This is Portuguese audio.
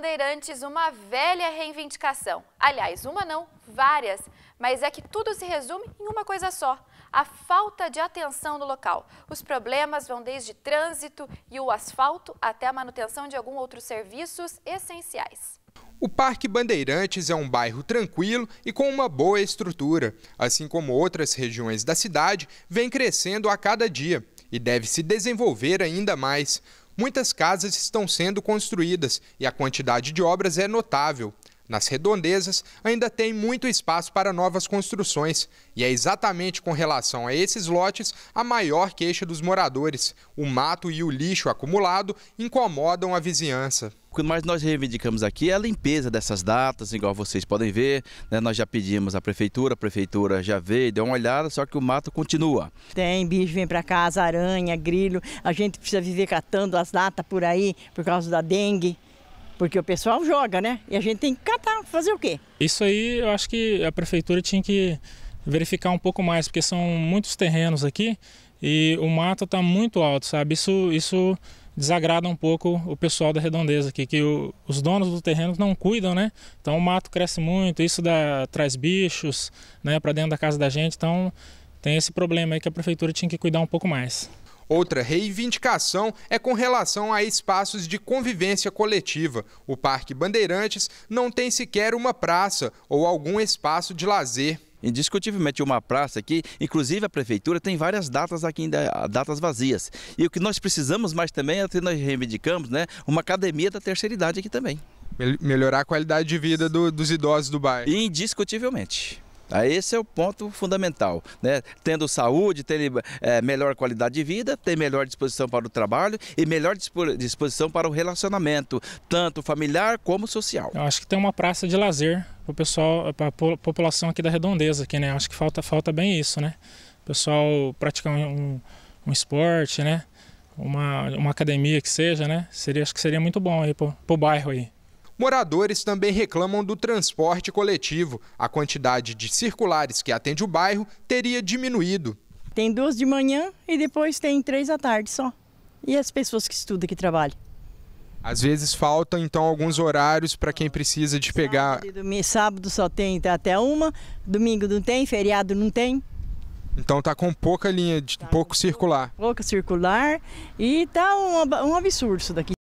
bandeirantes uma velha reivindicação. Aliás, uma não, várias, mas é que tudo se resume em uma coisa só: a falta de atenção no local. Os problemas vão desde trânsito e o asfalto até a manutenção de algum outros serviços essenciais. O Parque Bandeirantes é um bairro tranquilo e com uma boa estrutura. Assim como outras regiões da cidade, vem crescendo a cada dia e deve se desenvolver ainda mais muitas casas estão sendo construídas e a quantidade de obras é notável. Nas redondezas, ainda tem muito espaço para novas construções, e é exatamente com relação a esses lotes a maior queixa dos moradores. O mato e o lixo acumulado incomodam a vizinhança. O que mais nós reivindicamos aqui é a limpeza dessas datas, igual vocês podem ver. Né? Nós já pedimos à prefeitura, a prefeitura já veio, deu uma olhada, só que o mato continua. Tem bicho, vem para casa, aranha, grilo. A gente precisa viver catando as datas por aí por causa da dengue. Porque o pessoal joga, né? E a gente tem que catar, fazer o quê? Isso aí eu acho que a prefeitura tinha que verificar um pouco mais, porque são muitos terrenos aqui e o mato está muito alto, sabe? Isso, isso desagrada um pouco o pessoal da redondeza aqui, que o, os donos do terreno não cuidam, né? Então o mato cresce muito, isso dá, traz bichos né, para dentro da casa da gente, então tem esse problema aí que a prefeitura tinha que cuidar um pouco mais. Outra reivindicação é com relação a espaços de convivência coletiva. O Parque Bandeirantes não tem sequer uma praça ou algum espaço de lazer. Indiscutivelmente uma praça aqui, inclusive a prefeitura tem várias datas aqui, ainda, ah, datas vazias. E o que nós precisamos mais também, é que nós reivindicamos, né, uma academia da terceira idade aqui também. Melhorar a qualidade de vida do, dos idosos do bairro. Indiscutivelmente. Ah, esse é o ponto fundamental. Né? Tendo saúde, tendo é, melhor qualidade de vida, ter melhor disposição para o trabalho e melhor disposição para o relacionamento, tanto familiar como social. Eu acho que tem uma praça de lazer para o pessoal, para a população aqui da redondeza, que né, acho que falta, falta bem isso, né? O pessoal praticar um, um esporte, né? Uma, uma academia que seja, né? Seria, acho que seria muito bom aí para o bairro aí. Moradores também reclamam do transporte coletivo. A quantidade de circulares que atende o bairro teria diminuído. Tem duas de manhã e depois tem três à tarde só. E as pessoas que estudam, que trabalham? Às vezes faltam então alguns horários para quem precisa de pegar. Sábado, sábado só tem até uma, domingo não tem, feriado não tem. Então tá com pouca linha, de, tá pouco circular. Pouca circular e tá um, um absurdo isso daqui.